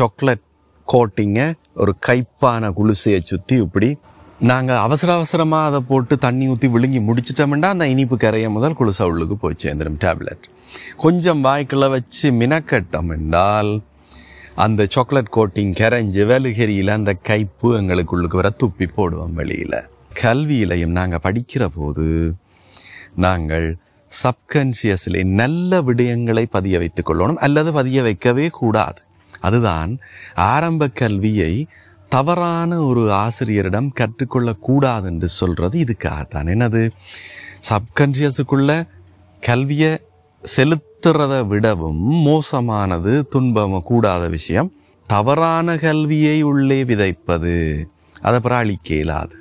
chocolate கோட்டிங்கை ஒரு கைப்பான குலுசையை சுற்றி இப்படி நாங்கள் அவசர அவசரமாக அதை போட்டு தண்ணி ஊற்றி விழுங்கி முடிச்சிட்டோம்னா அந்த இனிப்பு கரைய முதல் குலுசா உள்ளுக்கு போய் சேர்ந்துடும் டேப்லெட் கொஞ்சம் வாய்க்குள்ளே வச்சு மினக்கட்டம் என்றால் அந்த சாக்லேட் கோட்டிங் கரைஞ்சி வேலுகரியில் அந்த கைப்பு எங்களுக்கு உள்ளுக்கு வர துப்பி போடுவோம் வெளியில் கல்வியிலையும் நாங்கள் படிக்கிற போது நாங்கள் சப்கான்ஷியஸ்லே நல்ல விடயங்களை பதிய வைத்துக் கொள்ளணும் அல்லது பதிய வைக்கவே கூடாது அதுதான் ஆரம்ப கல்வியை தவறான ஒரு ஆசிரியரிடம் கற்றுக்கொள்ளக்கூடாது என்று சொல்கிறது இதுக்காகத்தான் என்னது சப்கான்ஷியஸுக்குள்ள கல்வியை செலுத்துறதை விடவும் மோசமானது துன்பம் கூடாத விஷயம் தவறான கல்வியை உள்ளே விதைப்பது அதை பிறகு அழிக்க இயலாது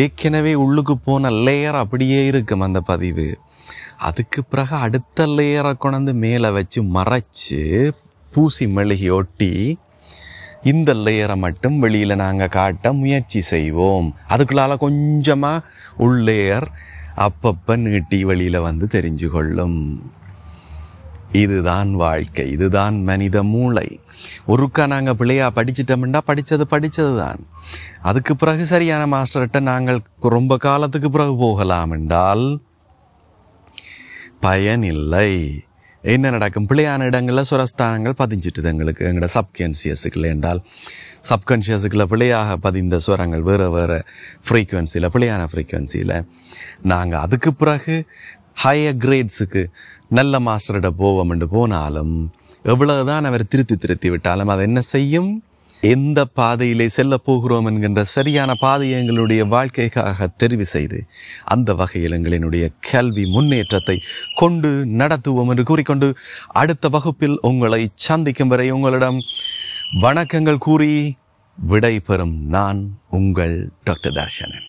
ஏற்கனவே உள்ளுக்கு போன லேயர் அப்படியே இருக்கும் அந்த பதிவு அதுக்கு பிறகு அடுத்த லேயரை கொண்டு மேலே வச்சு மறைச்சு பூசி ஒட்டி இந்த லேயரை மட்டும் வெளியில் நாங்கள் காட்ட முயற்சி செய்வோம் அதுக்குள்ளால் கொஞ்சமாக உள்ளேயர் அப்பப்போ நீட்டி வெளியில் வந்து தெரிஞ்சு கொள்ளும் இதுதான் வாழ்க்கை இதுதான் மனித மூளை ஒருக்கா நாங்கள் பிள்ளையாக படிச்சிட்டோம்னா படித்தது படித்தது தான் அதுக்கு பிறகு சரியான மாஸ்டர்கிட்ட நாங்கள் ரொம்ப காலத்துக்கு பிறகு போகலாம் என்றால் பயனில்லை என்ன நடக்கும் பிள்ளையான இடங்களில் சுரஸ்தானங்கள் பதிஞ்சிட்டுது எங்களுக்கு எங்களோட சப்கான்சியஸுக்குள்ள என்றால் சப்கான்ஷியஸுக்குள்ள பிழையாக பதிந்த சுரங்கள் வேறு வேறு ஃப்ரீக்குவென்சியில் பிழையான ஃப்ரீக்குவென்சியில் நாங்கள் அதுக்கு பிறகு ஹையர் கிரேட்ஸுக்கு நல்ல மாஸ்டர்கிட்ட போவோம்னு போனாலும் எவ்வளவுதான் அவர் திருத்தி திருத்தி விட்டாலும் அதை என்ன செய்யும் எந்த பாதையிலே செல்ல போகிறோம் என்கின்ற சரியான பாதையை எங்களுடைய வாழ்க்கைக்காக தெரிவு செய்து அந்த வகையில் எங்களினுடைய கல்வி முன்னேற்றத்தை கொண்டு நடத்துவோம் என்று கூறிக்கொண்டு அடுத்த வகுப்பில் உங்களை சந்திக்கும் வரை உங்களிடம் வணக்கங்கள் கூறி விடைபெறும் நான் உங்கள் டாக்டர் தர்ஷனன்